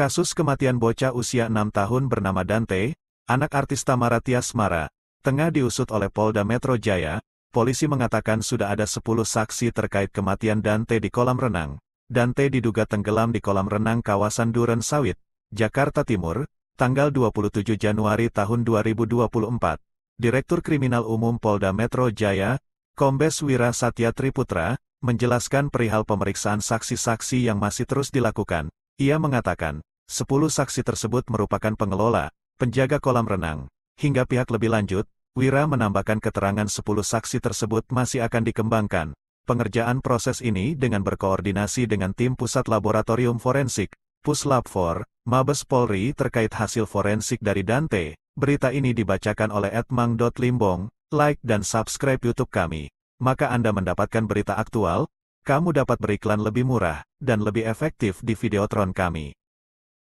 Kasus kematian bocah usia 6 tahun bernama Dante, anak artis Tamara Tias Mara, tengah diusut oleh Polda Metro Jaya, polisi mengatakan sudah ada 10 saksi terkait kematian Dante di kolam renang. Dante diduga tenggelam di kolam renang kawasan Duren Sawit, Jakarta Timur, tanggal 27 Januari tahun 2024. Direktur Kriminal Umum Polda Metro Jaya, Kombes Wira Satya Triputra, menjelaskan perihal pemeriksaan saksi-saksi yang masih terus dilakukan. Ia mengatakan, Sepuluh saksi tersebut merupakan pengelola, penjaga kolam renang, hingga pihak lebih lanjut, Wira menambahkan keterangan sepuluh saksi tersebut masih akan dikembangkan. Pengerjaan proses ini dengan berkoordinasi dengan tim Pusat Laboratorium Forensik, Puslab 4, Mabes Polri terkait hasil forensik dari Dante. Berita ini dibacakan oleh Edmang.limbong, like dan subscribe YouTube kami. Maka Anda mendapatkan berita aktual, kamu dapat beriklan lebih murah, dan lebih efektif di Videotron kami.